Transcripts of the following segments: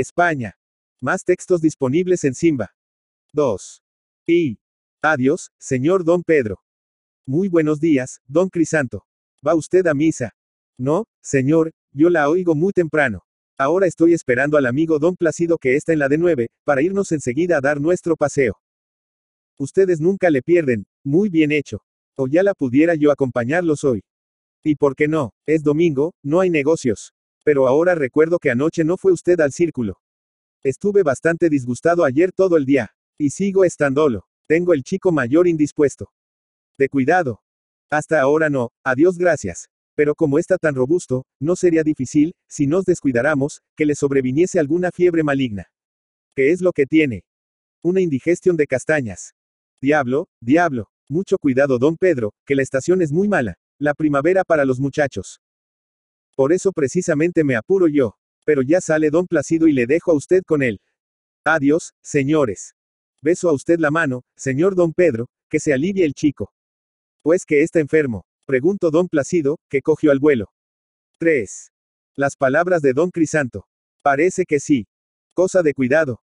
España. Más textos disponibles en Simba. 2. Y. Adiós, señor don Pedro. Muy buenos días, don Crisanto. ¿Va usted a misa? No, señor, yo la oigo muy temprano. Ahora estoy esperando al amigo don Placido que está en la de 9, para irnos enseguida a dar nuestro paseo. Ustedes nunca le pierden, muy bien hecho. O ya la pudiera yo acompañarlos hoy. ¿Y por qué no? Es domingo, no hay negocios. Pero ahora recuerdo que anoche no fue usted al círculo. Estuve bastante disgustado ayer todo el día. Y sigo estándolo. Tengo el chico mayor indispuesto. De cuidado. Hasta ahora no, adiós gracias. Pero como está tan robusto, no sería difícil, si nos descuidáramos, que le sobreviniese alguna fiebre maligna. ¿Qué es lo que tiene? Una indigestión de castañas. Diablo, diablo. Mucho cuidado, don Pedro, que la estación es muy mala. La primavera para los muchachos. Por eso precisamente me apuro yo. Pero ya sale don Placido y le dejo a usted con él. Adiós, señores. Beso a usted la mano, señor don Pedro, que se alivie el chico. Pues que está enfermo, Pregunto don Placido, que cogió al vuelo. 3. Las palabras de don Crisanto. Parece que sí. Cosa de cuidado.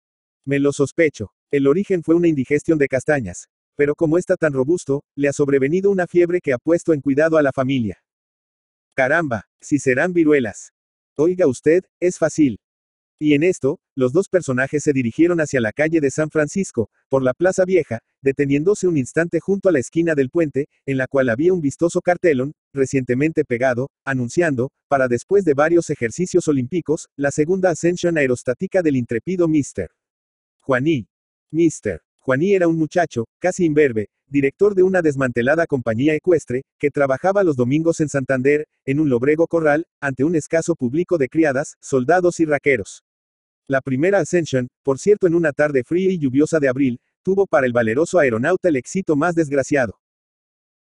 Me lo sospecho. El origen fue una indigestión de castañas. Pero como está tan robusto, le ha sobrevenido una fiebre que ha puesto en cuidado a la familia. Caramba, si serán viruelas. Oiga usted, es fácil. Y en esto, los dos personajes se dirigieron hacia la calle de San Francisco, por la Plaza Vieja, deteniéndose un instante junto a la esquina del puente, en la cual había un vistoso cartelón, recientemente pegado, anunciando, para después de varios ejercicios olímpicos, la segunda ascensión aerostática del intrepido Mr. Juaní. Mr. Juaní era un muchacho, casi imberbe, director de una desmantelada compañía ecuestre, que trabajaba los domingos en Santander, en un lobrego corral, ante un escaso público de criadas, soldados y raqueros. La primera Ascension, por cierto en una tarde fría y lluviosa de abril, tuvo para el valeroso aeronauta el éxito más desgraciado.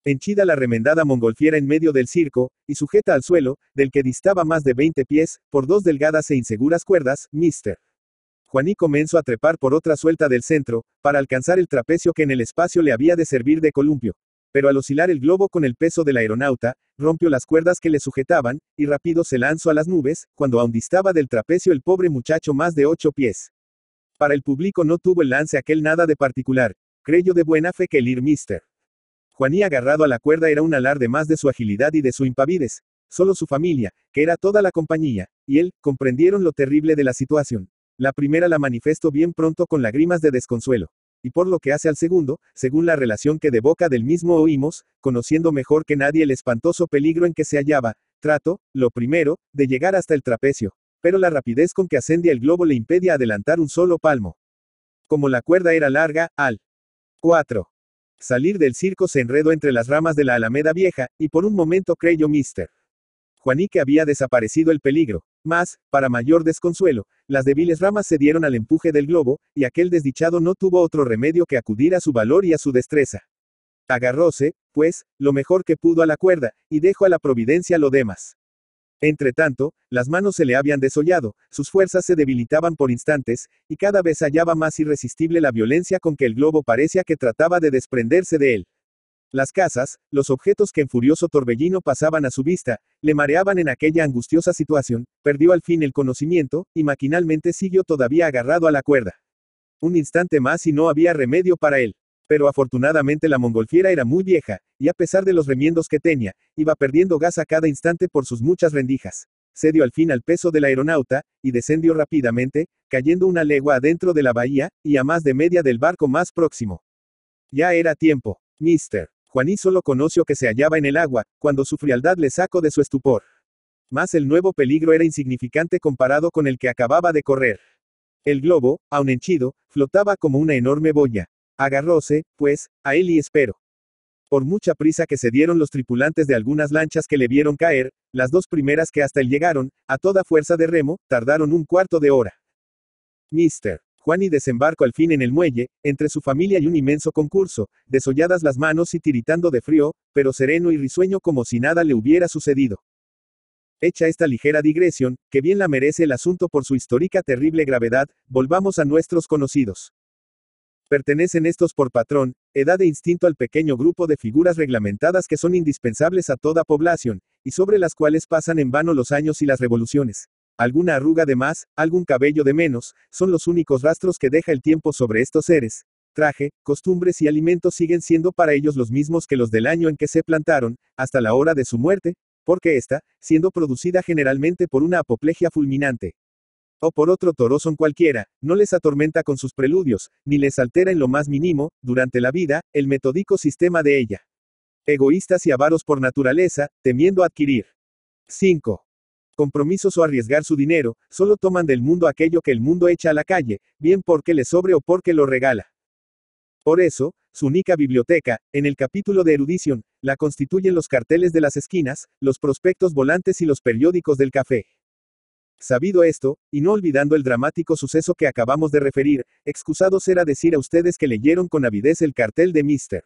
Henchida la remendada mongolfiera en medio del circo, y sujeta al suelo, del que distaba más de 20 pies, por dos delgadas e inseguras cuerdas, Mr. Juaní comenzó a trepar por otra suelta del centro, para alcanzar el trapecio que en el espacio le había de servir de columpio. Pero al oscilar el globo con el peso del aeronauta, rompió las cuerdas que le sujetaban, y rápido se lanzó a las nubes, cuando aún distaba del trapecio el pobre muchacho más de ocho pies. Para el público no tuvo el lance aquel nada de particular, creyó de buena fe que el ir mister. Juaní agarrado a la cuerda era un alarde más de su agilidad y de su impavidez. Solo su familia, que era toda la compañía, y él, comprendieron lo terrible de la situación. La primera la manifestó bien pronto con lágrimas de desconsuelo. Y por lo que hace al segundo, según la relación que de boca del mismo oímos, conociendo mejor que nadie el espantoso peligro en que se hallaba, trato, lo primero, de llegar hasta el trapecio. Pero la rapidez con que ascendía el globo le impide adelantar un solo palmo. Como la cuerda era larga, al 4. Salir del circo se enredó entre las ramas de la alameda vieja, y por un momento creyó Mister que había desaparecido el peligro. Mas, para mayor desconsuelo, las débiles ramas se dieron al empuje del globo, y aquel desdichado no tuvo otro remedio que acudir a su valor y a su destreza. Agarróse, pues, lo mejor que pudo a la cuerda, y dejó a la providencia lo demás. Entretanto, las manos se le habían desollado, sus fuerzas se debilitaban por instantes, y cada vez hallaba más irresistible la violencia con que el globo parecía que trataba de desprenderse de él. Las casas, los objetos que en furioso torbellino pasaban a su vista, le mareaban en aquella angustiosa situación, perdió al fin el conocimiento, y maquinalmente siguió todavía agarrado a la cuerda. Un instante más y no había remedio para él. Pero afortunadamente la mongolfiera era muy vieja, y a pesar de los remiendos que tenía, iba perdiendo gas a cada instante por sus muchas rendijas. Cedió al fin al peso del aeronauta, y descendió rápidamente, cayendo una legua adentro de la bahía, y a más de media del barco más próximo. Ya era tiempo, mister. Juaní solo conoció que se hallaba en el agua, cuando su frialdad le sacó de su estupor. Mas el nuevo peligro era insignificante comparado con el que acababa de correr. El globo, aun henchido, flotaba como una enorme boya. Agarróse, pues, a él y espero. Por mucha prisa que se dieron los tripulantes de algunas lanchas que le vieron caer, las dos primeras que hasta él llegaron, a toda fuerza de remo, tardaron un cuarto de hora. Mister y desembarcó al fin en el muelle, entre su familia y un inmenso concurso, desolladas las manos y tiritando de frío, pero sereno y risueño como si nada le hubiera sucedido. Hecha esta ligera digresión, que bien la merece el asunto por su histórica terrible gravedad, volvamos a nuestros conocidos. Pertenecen estos por patrón, edad e instinto al pequeño grupo de figuras reglamentadas que son indispensables a toda población, y sobre las cuales pasan en vano los años y las revoluciones. Alguna arruga de más, algún cabello de menos, son los únicos rastros que deja el tiempo sobre estos seres. Traje, costumbres y alimentos siguen siendo para ellos los mismos que los del año en que se plantaron, hasta la hora de su muerte, porque ésta, siendo producida generalmente por una apoplejía fulminante, o por otro torozón cualquiera, no les atormenta con sus preludios, ni les altera en lo más mínimo, durante la vida, el metódico sistema de ella. Egoístas y avaros por naturaleza, temiendo adquirir. 5 compromisos o arriesgar su dinero, solo toman del mundo aquello que el mundo echa a la calle, bien porque le sobre o porque lo regala. Por eso, su única biblioteca, en el capítulo de erudición, la constituyen los carteles de las esquinas, los prospectos volantes y los periódicos del café. Sabido esto, y no olvidando el dramático suceso que acabamos de referir, excusado será decir a ustedes que leyeron con avidez el cartel de Mr.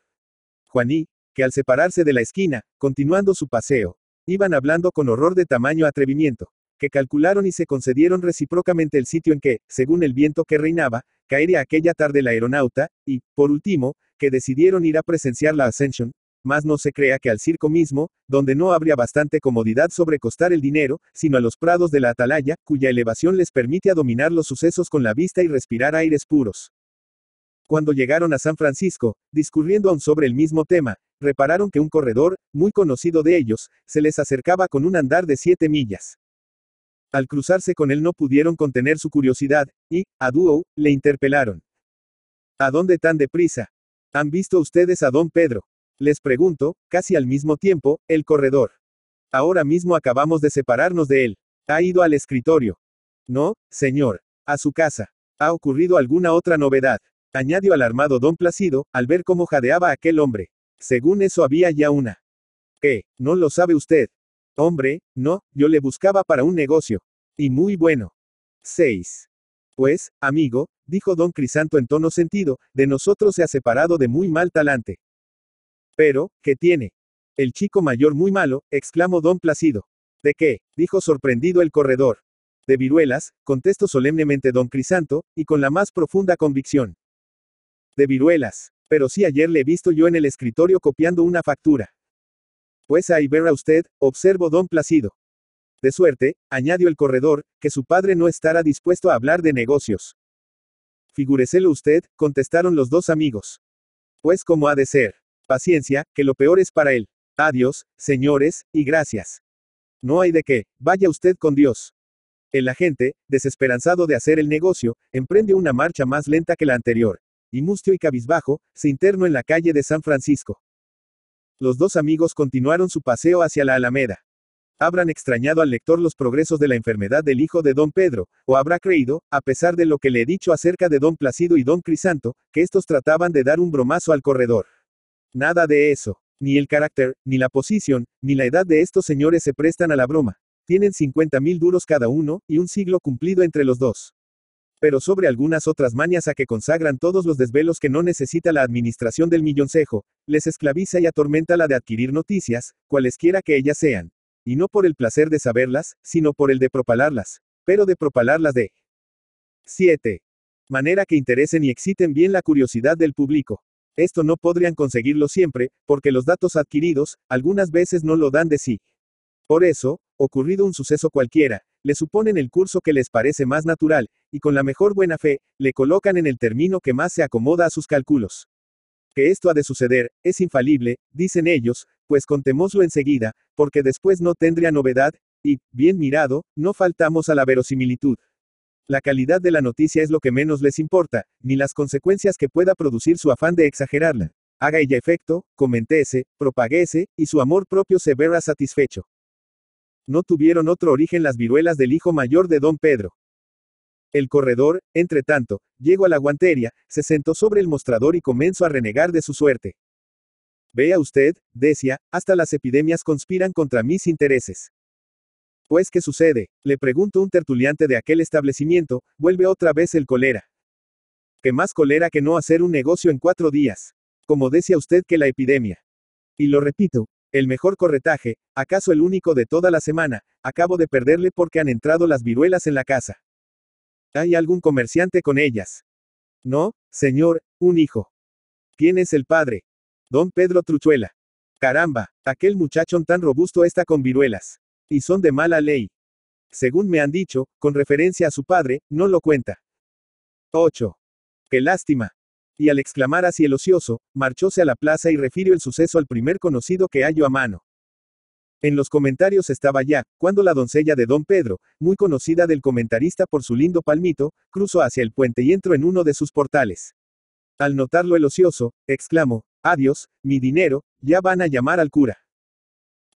Juaní, que al separarse de la esquina, continuando su paseo, Iban hablando con horror de tamaño atrevimiento, que calcularon y se concedieron recíprocamente el sitio en que, según el viento que reinaba, caería aquella tarde la aeronauta, y, por último, que decidieron ir a presenciar la Ascension, más no se crea que al circo mismo, donde no habría bastante comodidad sobre costar el dinero, sino a los prados de la atalaya, cuya elevación les permite dominar los sucesos con la vista y respirar aires puros. Cuando llegaron a San Francisco, discurriendo aún sobre el mismo tema, repararon que un corredor, muy conocido de ellos, se les acercaba con un andar de siete millas. Al cruzarse con él no pudieron contener su curiosidad, y, a dúo le interpelaron. ¿A dónde tan deprisa? ¿Han visto ustedes a don Pedro? Les pregunto, casi al mismo tiempo, el corredor. Ahora mismo acabamos de separarnos de él. ¿Ha ido al escritorio? No, señor. A su casa. ¿Ha ocurrido alguna otra novedad? añadió alarmado don Placido, al ver cómo jadeaba aquel hombre. Según eso había ya una. ¿Qué? ¿No lo sabe usted? Hombre, no, yo le buscaba para un negocio. Y muy bueno. 6. Pues, amigo, dijo don Crisanto en tono sentido, de nosotros se ha separado de muy mal talante. Pero, ¿qué tiene? El chico mayor muy malo, exclamó don Placido. ¿De qué? dijo sorprendido el corredor. De viruelas, contestó solemnemente don Crisanto, y con la más profunda convicción. De viruelas. Pero sí ayer le he visto yo en el escritorio copiando una factura. Pues ahí verá usted, observo don Placido. De suerte, añadió el corredor, que su padre no estará dispuesto a hablar de negocios. Figúreselo usted, contestaron los dos amigos. Pues como ha de ser. Paciencia, que lo peor es para él. Adiós, señores, y gracias. No hay de qué, vaya usted con Dios. El agente, desesperanzado de hacer el negocio, emprende una marcha más lenta que la anterior y mustio y cabizbajo, se internó en la calle de San Francisco. Los dos amigos continuaron su paseo hacia la Alameda. Habrán extrañado al lector los progresos de la enfermedad del hijo de don Pedro, o habrá creído, a pesar de lo que le he dicho acerca de don Placido y don Crisanto, que estos trataban de dar un bromazo al corredor. Nada de eso. Ni el carácter, ni la posición, ni la edad de estos señores se prestan a la broma. Tienen 50.000 mil duros cada uno, y un siglo cumplido entre los dos pero sobre algunas otras mañas a que consagran todos los desvelos que no necesita la administración del milloncejo, les esclaviza y atormenta la de adquirir noticias, cualesquiera que ellas sean. Y no por el placer de saberlas, sino por el de propalarlas, pero de propalarlas de 7. Manera que interesen y exciten bien la curiosidad del público. Esto no podrían conseguirlo siempre, porque los datos adquiridos, algunas veces no lo dan de sí. Por eso, ocurrido un suceso cualquiera, le suponen el curso que les parece más natural, y con la mejor buena fe, le colocan en el término que más se acomoda a sus cálculos. Que esto ha de suceder, es infalible, dicen ellos, pues contémoslo enseguida, porque después no tendría novedad, y, bien mirado, no faltamos a la verosimilitud. La calidad de la noticia es lo que menos les importa, ni las consecuencias que pueda producir su afán de exagerarla. Haga ella efecto, comentese, propaguese, y su amor propio se verá satisfecho. No tuvieron otro origen las viruelas del hijo mayor de don Pedro. El corredor, entre tanto, llegó a la guantería, se sentó sobre el mostrador y comenzó a renegar de su suerte. Vea usted, decía, hasta las epidemias conspiran contra mis intereses. Pues, ¿qué sucede? Le preguntó un tertuliante de aquel establecimiento, vuelve otra vez el cólera. Que más cólera que no hacer un negocio en cuatro días. Como decía usted que la epidemia. Y lo repito, el mejor corretaje, acaso el único de toda la semana, acabo de perderle porque han entrado las viruelas en la casa. ¿Hay algún comerciante con ellas? No, señor, un hijo. ¿Quién es el padre? Don Pedro Truchuela. Caramba, aquel muchachón tan robusto está con viruelas. Y son de mala ley. Según me han dicho, con referencia a su padre, no lo cuenta. 8. Qué lástima, y al exclamar así el ocioso, marchóse a la plaza y refirió el suceso al primer conocido que halló a mano. En los comentarios estaba ya, cuando la doncella de don Pedro, muy conocida del comentarista por su lindo palmito, cruzó hacia el puente y entró en uno de sus portales. Al notarlo el ocioso, exclamó, Adiós, mi dinero, ya van a llamar al cura.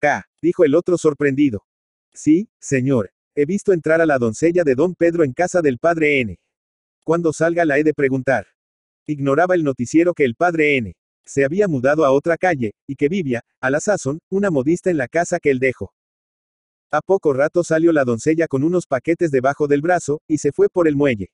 Ah, dijo el otro sorprendido. Sí, señor, he visto entrar a la doncella de don Pedro en casa del padre N. Cuando salga la he de preguntar. Ignoraba el noticiero que el padre N. se había mudado a otra calle, y que vivía, a la sazón, una modista en la casa que él dejó. A poco rato salió la doncella con unos paquetes debajo del brazo, y se fue por el muelle.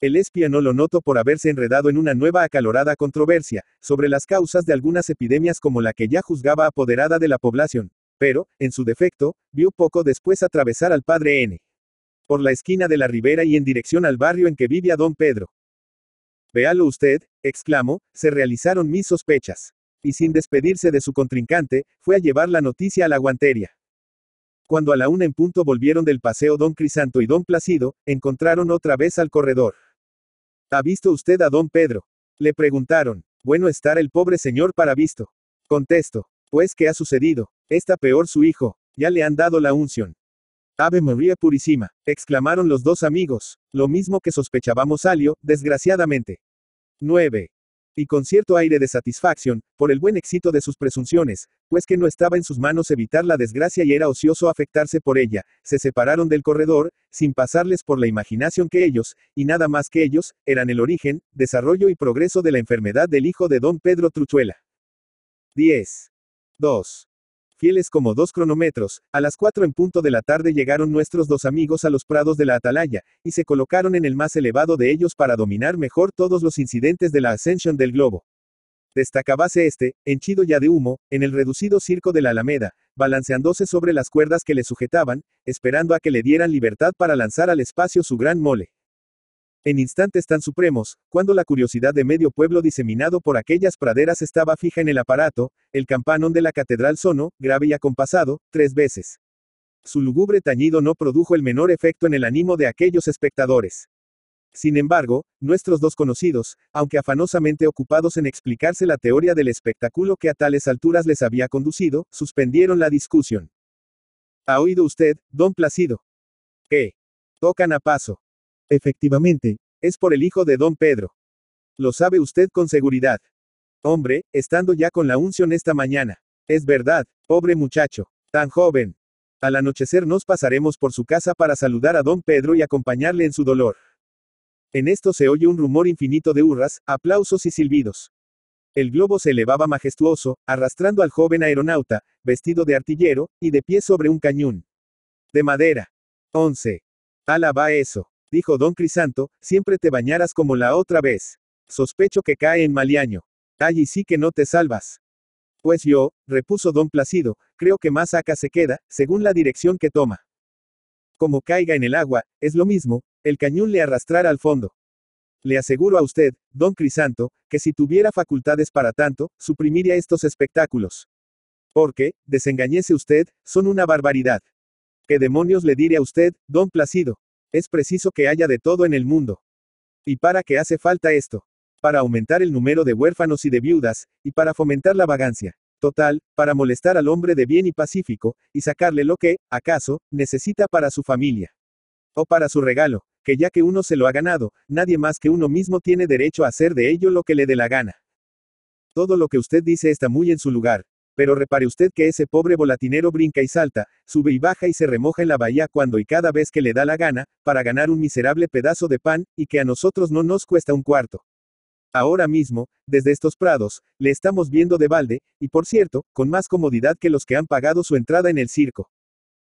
El espía no lo notó por haberse enredado en una nueva acalorada controversia, sobre las causas de algunas epidemias como la que ya juzgaba apoderada de la población, pero, en su defecto, vio poco después atravesar al padre N. por la esquina de la ribera y en dirección al barrio en que vivía don Pedro. Véalo usted, exclamó, se realizaron mis sospechas. Y sin despedirse de su contrincante, fue a llevar la noticia a la guantería. Cuando a la una en punto volvieron del paseo don Crisanto y don Placido, encontraron otra vez al corredor. ¿Ha visto usted a don Pedro? Le preguntaron. Bueno estar el pobre señor para visto. Contesto. Pues, ¿qué ha sucedido? Está peor su hijo. Ya le han dado la unción. Ave María Purísima, exclamaron los dos amigos, lo mismo que sospechábamos Alio, desgraciadamente. 9. Y con cierto aire de satisfacción, por el buen éxito de sus presunciones, pues que no estaba en sus manos evitar la desgracia y era ocioso afectarse por ella, se separaron del corredor, sin pasarles por la imaginación que ellos, y nada más que ellos, eran el origen, desarrollo y progreso de la enfermedad del hijo de don Pedro Truchuela. 10. 2 fieles como dos cronómetros, a las cuatro en punto de la tarde llegaron nuestros dos amigos a los prados de la atalaya, y se colocaron en el más elevado de ellos para dominar mejor todos los incidentes de la Ascension del globo. Destacabase este, henchido ya de humo, en el reducido circo de la Alameda, balanceándose sobre las cuerdas que le sujetaban, esperando a que le dieran libertad para lanzar al espacio su gran mole. En instantes tan supremos, cuando la curiosidad de medio pueblo diseminado por aquellas praderas estaba fija en el aparato, el campanón de la catedral sonó, grave y acompasado, tres veces. Su lúgubre tañido no produjo el menor efecto en el ánimo de aquellos espectadores. Sin embargo, nuestros dos conocidos, aunque afanosamente ocupados en explicarse la teoría del espectáculo que a tales alturas les había conducido, suspendieron la discusión. ¿Ha oído usted, don Placido? ¿Qué? Tocan a paso. Efectivamente, es por el hijo de don Pedro. Lo sabe usted con seguridad. Hombre, estando ya con la unción esta mañana. Es verdad, pobre muchacho, tan joven. Al anochecer nos pasaremos por su casa para saludar a don Pedro y acompañarle en su dolor. En esto se oye un rumor infinito de hurras, aplausos y silbidos. El globo se elevaba majestuoso, arrastrando al joven aeronauta, vestido de artillero, y de pie sobre un cañón. De madera. 11. Alaba va eso dijo don Crisanto, siempre te bañarás como la otra vez. Sospecho que cae en Maliaño. Allí sí que no te salvas. Pues yo, repuso don Placido, creo que más acá se queda, según la dirección que toma. Como caiga en el agua, es lo mismo, el cañón le arrastrará al fondo. Le aseguro a usted, don Crisanto, que si tuviera facultades para tanto, suprimiría estos espectáculos. Porque, desengañese usted, son una barbaridad. ¿Qué demonios le diré a usted, don Placido? Es preciso que haya de todo en el mundo. ¿Y para qué hace falta esto? Para aumentar el número de huérfanos y de viudas, y para fomentar la vagancia. Total, para molestar al hombre de bien y pacífico, y sacarle lo que, acaso, necesita para su familia. O para su regalo, que ya que uno se lo ha ganado, nadie más que uno mismo tiene derecho a hacer de ello lo que le dé la gana. Todo lo que usted dice está muy en su lugar, pero repare usted que ese pobre volatinero brinca y salta, sube y baja y se remoja en la bahía cuando y cada vez que le da la gana, para ganar un miserable pedazo de pan, y que a nosotros no nos cuesta un cuarto. Ahora mismo, desde estos prados, le estamos viendo de balde, y por cierto, con más comodidad que los que han pagado su entrada en el circo.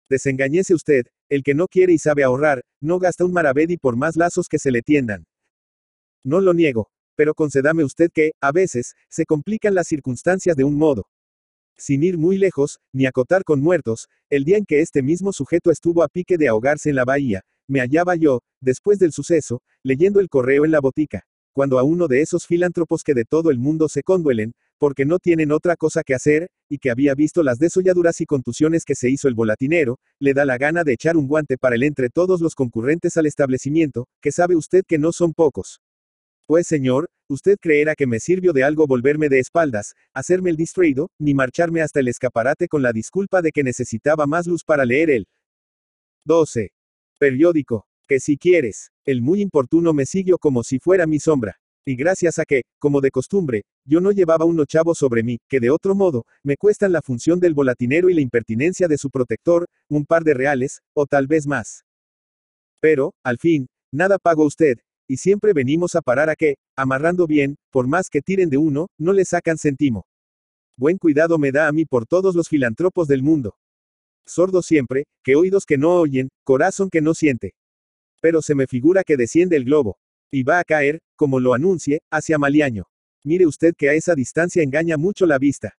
Desengañese usted, el que no quiere y sabe ahorrar, no gasta un maravedí por más lazos que se le tiendan. No lo niego, pero concédame usted que, a veces, se complican las circunstancias de un modo sin ir muy lejos, ni acotar con muertos, el día en que este mismo sujeto estuvo a pique de ahogarse en la bahía, me hallaba yo, después del suceso, leyendo el correo en la botica, cuando a uno de esos filántropos que de todo el mundo se conduelen, porque no tienen otra cosa que hacer, y que había visto las desolladuras y contusiones que se hizo el volatinero, le da la gana de echar un guante para el entre todos los concurrentes al establecimiento, que sabe usted que no son pocos. Pues señor, usted creerá que me sirvió de algo volverme de espaldas, hacerme el distraído, ni marcharme hasta el escaparate con la disculpa de que necesitaba más luz para leer el 12. Periódico. Que si quieres, el muy importuno me siguió como si fuera mi sombra. Y gracias a que, como de costumbre, yo no llevaba un ochavo sobre mí, que de otro modo, me cuestan la función del volatinero y la impertinencia de su protector, un par de reales, o tal vez más. Pero, al fin, nada pago usted, y siempre venimos a parar a que, amarrando bien, por más que tiren de uno, no le sacan centimo. Buen cuidado me da a mí por todos los filantropos del mundo. Sordo siempre, que oídos que no oyen, corazón que no siente. Pero se me figura que desciende el globo. Y va a caer, como lo anuncie, hacia Maliaño. Mire usted que a esa distancia engaña mucho la vista.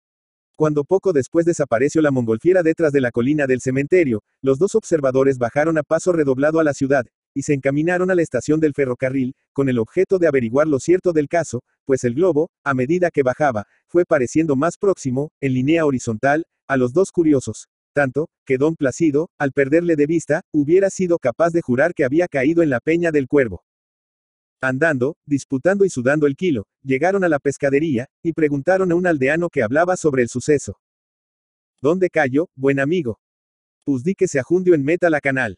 Cuando poco después desapareció la mongolfiera detrás de la colina del cementerio, los dos observadores bajaron a paso redoblado a la ciudad, y se encaminaron a la estación del ferrocarril, con el objeto de averiguar lo cierto del caso, pues el globo, a medida que bajaba, fue pareciendo más próximo, en línea horizontal, a los dos curiosos. Tanto, que don Placido, al perderle de vista, hubiera sido capaz de jurar que había caído en la peña del cuervo. Andando, disputando y sudando el kilo, llegaron a la pescadería, y preguntaron a un aldeano que hablaba sobre el suceso. ¿Dónde cayó, buen amigo? Pues que se ajundió en meta la canal.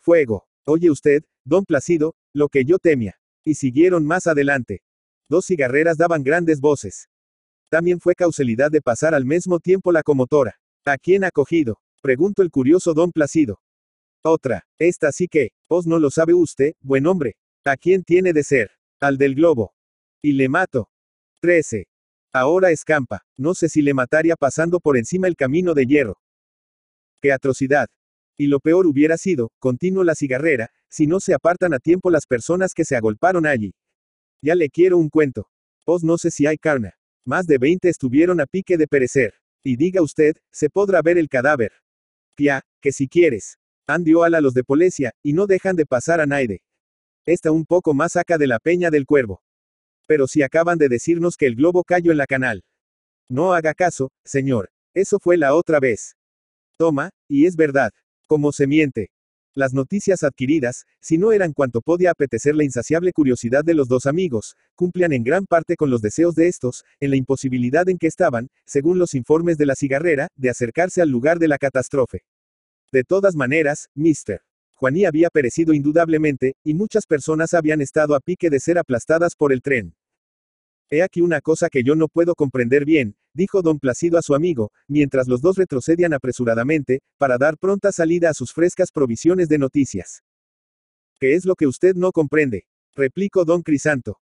Fuego. Oye usted, don Placido, lo que yo temía. Y siguieron más adelante. Dos cigarreras daban grandes voces. También fue causalidad de pasar al mismo tiempo la comotora. ¿A quién ha cogido? pregunto el curioso don Placido. Otra, esta sí que, os no lo sabe usted, buen hombre. ¿A quién tiene de ser? Al del globo. Y le mato. 13. Ahora escampa, no sé si le mataría pasando por encima el camino de hierro. ¡Qué atrocidad! Y lo peor hubiera sido, continuó la cigarrera, si no se apartan a tiempo las personas que se agolparon allí. Ya le quiero un cuento. Os pues no sé si hay carne. Más de 20 estuvieron a pique de perecer. Y diga usted, se podrá ver el cadáver. Pia, que si quieres. Andió ala los de Polesia, y no dejan de pasar a Naide. Está un poco más acá de la peña del cuervo. Pero si acaban de decirnos que el globo cayó en la canal. No haga caso, señor. Eso fue la otra vez. Toma, y es verdad. Como se miente. Las noticias adquiridas, si no eran cuanto podía apetecer la insaciable curiosidad de los dos amigos, cumplían en gran parte con los deseos de estos, en la imposibilidad en que estaban, según los informes de la cigarrera, de acercarse al lugar de la catástrofe. De todas maneras, Mr. Juaní había perecido indudablemente, y muchas personas habían estado a pique de ser aplastadas por el tren. He aquí una cosa que yo no puedo comprender bien, dijo don Placido a su amigo, mientras los dos retrocedían apresuradamente, para dar pronta salida a sus frescas provisiones de noticias. ¿Qué es lo que usted no comprende? replicó don Crisanto.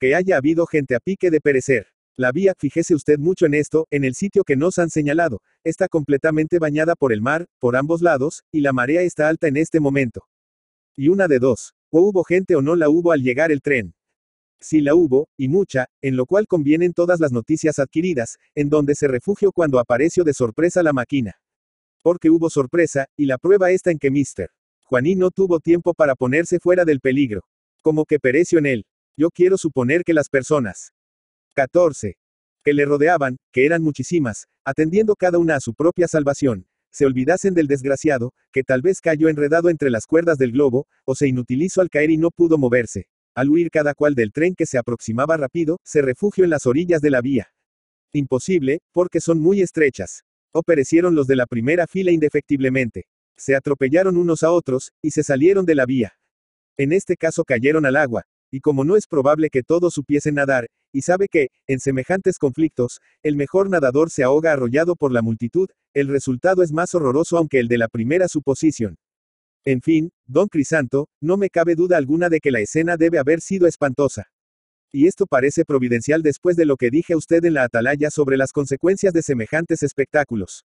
Que haya habido gente a pique de perecer. La vía, fíjese usted mucho en esto, en el sitio que nos han señalado, está completamente bañada por el mar, por ambos lados, y la marea está alta en este momento. Y una de dos, o hubo gente o no la hubo al llegar el tren. Si la hubo, y mucha, en lo cual convienen todas las noticias adquiridas, en donde se refugió cuando apareció de sorpresa la máquina. Porque hubo sorpresa, y la prueba está en que Mr. Juaní no tuvo tiempo para ponerse fuera del peligro. Como que pereció en él. Yo quiero suponer que las personas 14. que le rodeaban, que eran muchísimas, atendiendo cada una a su propia salvación, se olvidasen del desgraciado, que tal vez cayó enredado entre las cuerdas del globo, o se inutilizó al caer y no pudo moverse. Al huir cada cual del tren que se aproximaba rápido, se refugió en las orillas de la vía. Imposible, porque son muy estrechas. O perecieron los de la primera fila indefectiblemente. Se atropellaron unos a otros, y se salieron de la vía. En este caso cayeron al agua, y como no es probable que todos supiesen nadar, y sabe que, en semejantes conflictos, el mejor nadador se ahoga arrollado por la multitud, el resultado es más horroroso aunque el de la primera suposición. En fin, don Crisanto, no me cabe duda alguna de que la escena debe haber sido espantosa. Y esto parece providencial después de lo que dije a usted en la atalaya sobre las consecuencias de semejantes espectáculos.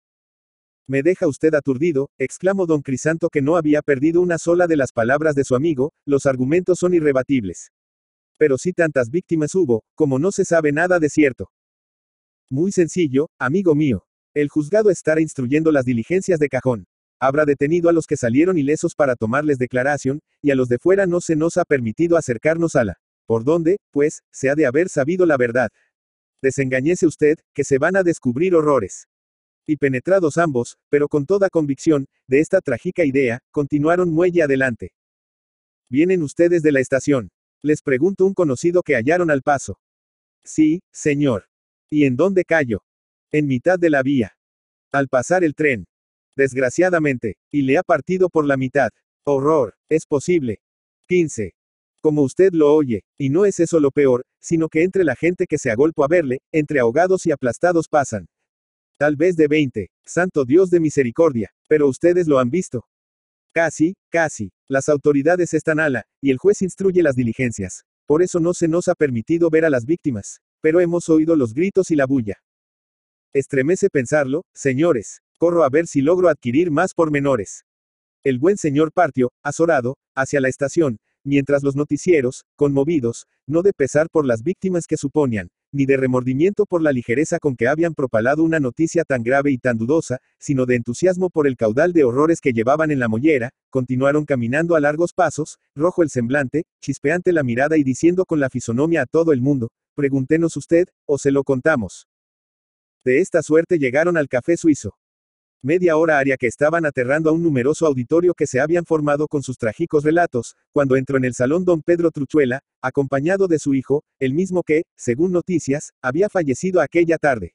Me deja usted aturdido, exclamó don Crisanto que no había perdido una sola de las palabras de su amigo, los argumentos son irrebatibles. Pero si tantas víctimas hubo, como no se sabe nada de cierto. Muy sencillo, amigo mío. El juzgado estará instruyendo las diligencias de cajón. Habrá detenido a los que salieron ilesos para tomarles declaración, y a los de fuera no se nos ha permitido acercarnos a la. ¿Por dónde, pues, se ha de haber sabido la verdad? Desengañese usted, que se van a descubrir horrores. Y penetrados ambos, pero con toda convicción, de esta trágica idea, continuaron muelle adelante. Vienen ustedes de la estación. Les pregunto un conocido que hallaron al paso. Sí, señor. ¿Y en dónde callo? En mitad de la vía. Al pasar el tren desgraciadamente, y le ha partido por la mitad. Horror, es posible. 15. Como usted lo oye, y no es eso lo peor, sino que entre la gente que se agolpó a verle, entre ahogados y aplastados pasan. Tal vez de 20, santo Dios de misericordia, pero ustedes lo han visto. Casi, casi, las autoridades están ala, y el juez instruye las diligencias. Por eso no se nos ha permitido ver a las víctimas, pero hemos oído los gritos y la bulla. Estremece pensarlo, señores. Corro a ver si logro adquirir más pormenores. El buen señor partió, azorado, hacia la estación, mientras los noticieros, conmovidos, no de pesar por las víctimas que suponían, ni de remordimiento por la ligereza con que habían propalado una noticia tan grave y tan dudosa, sino de entusiasmo por el caudal de horrores que llevaban en la mollera, continuaron caminando a largos pasos, rojo el semblante, chispeante la mirada y diciendo con la fisonomía a todo el mundo, pregúntenos usted, o se lo contamos. De esta suerte llegaron al café suizo. Media hora área que estaban aterrando a un numeroso auditorio que se habían formado con sus trágicos relatos, cuando entró en el salón don Pedro Truchuela, acompañado de su hijo, el mismo que, según noticias, había fallecido aquella tarde.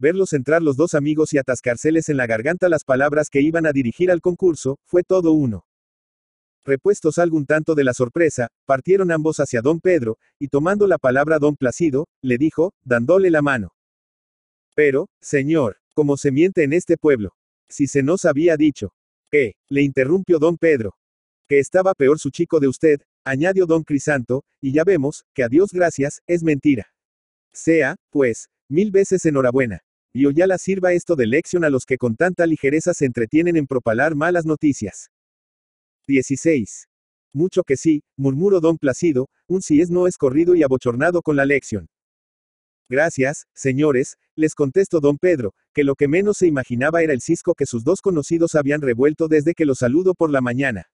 Verlos entrar los dos amigos y atascárseles en la garganta las palabras que iban a dirigir al concurso, fue todo uno. Repuestos algún tanto de la sorpresa, partieron ambos hacia don Pedro, y tomando la palabra don Placido, le dijo, dándole la mano. Pero, señor, como se miente en este pueblo. Si se nos había dicho. eh, le interrumpió don Pedro. Que estaba peor su chico de usted, añadió don Crisanto, y ya vemos, que a Dios gracias, es mentira. Sea, pues, mil veces enhorabuena. Y ya la sirva esto de lección a los que con tanta ligereza se entretienen en propalar malas noticias. 16. Mucho que sí, murmuró don Placido, un si es no es corrido y abochornado con la lección. Gracias, señores, les contestó don Pedro, que lo que menos se imaginaba era el cisco que sus dos conocidos habían revuelto desde que lo saludo por la mañana.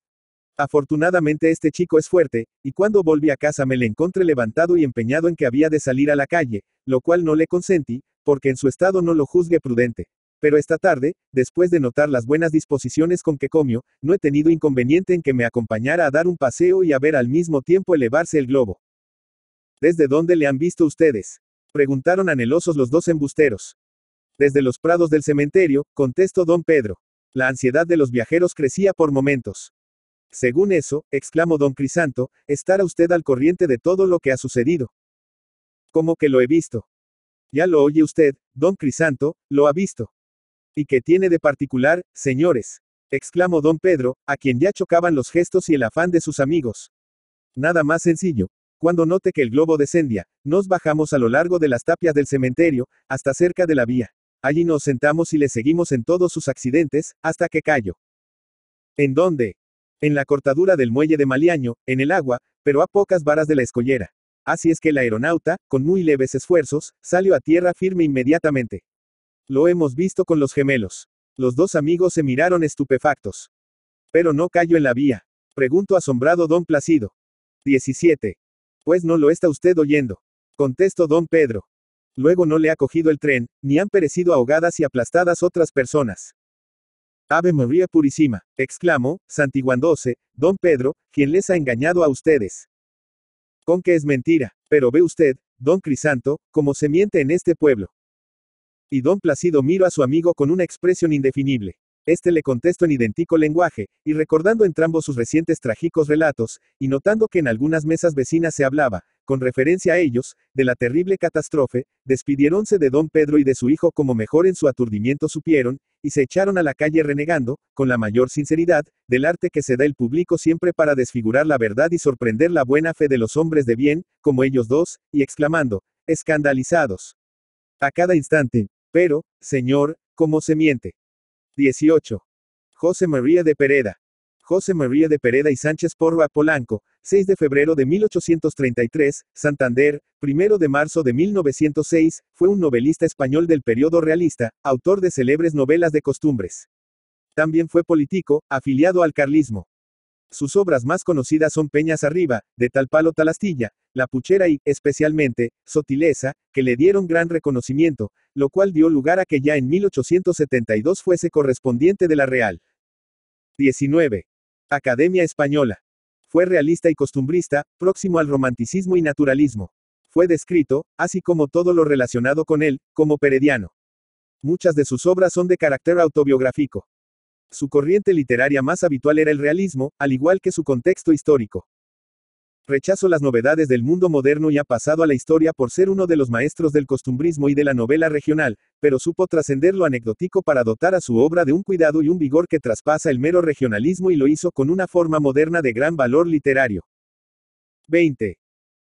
Afortunadamente este chico es fuerte, y cuando volví a casa me le encontré levantado y empeñado en que había de salir a la calle, lo cual no le consentí, porque en su estado no lo juzgué prudente. Pero esta tarde, después de notar las buenas disposiciones con que comio, no he tenido inconveniente en que me acompañara a dar un paseo y a ver al mismo tiempo elevarse el globo. ¿Desde dónde le han visto ustedes? Preguntaron anhelosos los dos embusteros. Desde los prados del cementerio, contestó don Pedro. La ansiedad de los viajeros crecía por momentos. Según eso, exclamó don Crisanto, estará usted al corriente de todo lo que ha sucedido. Como que lo he visto? Ya lo oye usted, don Crisanto, lo ha visto. ¿Y qué tiene de particular, señores? exclamó don Pedro, a quien ya chocaban los gestos y el afán de sus amigos. Nada más sencillo, cuando note que el globo descendía, nos bajamos a lo largo de las tapias del cementerio, hasta cerca de la vía. Allí nos sentamos y le seguimos en todos sus accidentes, hasta que cayó. ¿En dónde? En la cortadura del muelle de Maliaño, en el agua, pero a pocas varas de la escollera. Así es que el aeronauta, con muy leves esfuerzos, salió a tierra firme inmediatamente. Lo hemos visto con los gemelos. Los dos amigos se miraron estupefactos. Pero no cayó en la vía. Preguntó asombrado don Placido. 17 pues no lo está usted oyendo. contestó don Pedro. Luego no le ha cogido el tren, ni han perecido ahogadas y aplastadas otras personas. Ave María Purísima, exclamó, santiguándose, don Pedro, quien les ha engañado a ustedes. Con que es mentira, pero ve usted, don Crisanto, cómo se miente en este pueblo. Y don Placido miró a su amigo con una expresión indefinible. Este le contestó en idéntico lenguaje, y recordando entrambos sus recientes trágicos relatos, y notando que en algunas mesas vecinas se hablaba, con referencia a ellos, de la terrible catástrofe, despidiéronse de don Pedro y de su hijo como mejor en su aturdimiento supieron, y se echaron a la calle renegando, con la mayor sinceridad, del arte que se da el público siempre para desfigurar la verdad y sorprender la buena fe de los hombres de bien, como ellos dos, y exclamando, escandalizados. A cada instante, pero, señor, ¿cómo se miente? 18. José María de Pereda. José María de Pereda y Sánchez Porra, Polanco, 6 de febrero de 1833, Santander, 1 de marzo de 1906, fue un novelista español del periodo realista, autor de célebres novelas de costumbres. También fue político, afiliado al carlismo. Sus obras más conocidas son Peñas Arriba, De Tal Palo Tal La Puchera y, especialmente, Sotileza, que le dieron gran reconocimiento, lo cual dio lugar a que ya en 1872 fuese correspondiente de la Real. 19. Academia Española. Fue realista y costumbrista, próximo al romanticismo y naturalismo. Fue descrito, así como todo lo relacionado con él, como perediano. Muchas de sus obras son de carácter autobiográfico. Su corriente literaria más habitual era el realismo, al igual que su contexto histórico. Rechazó las novedades del mundo moderno y ha pasado a la historia por ser uno de los maestros del costumbrismo y de la novela regional, pero supo trascender lo anecdótico para dotar a su obra de un cuidado y un vigor que traspasa el mero regionalismo y lo hizo con una forma moderna de gran valor literario. 20.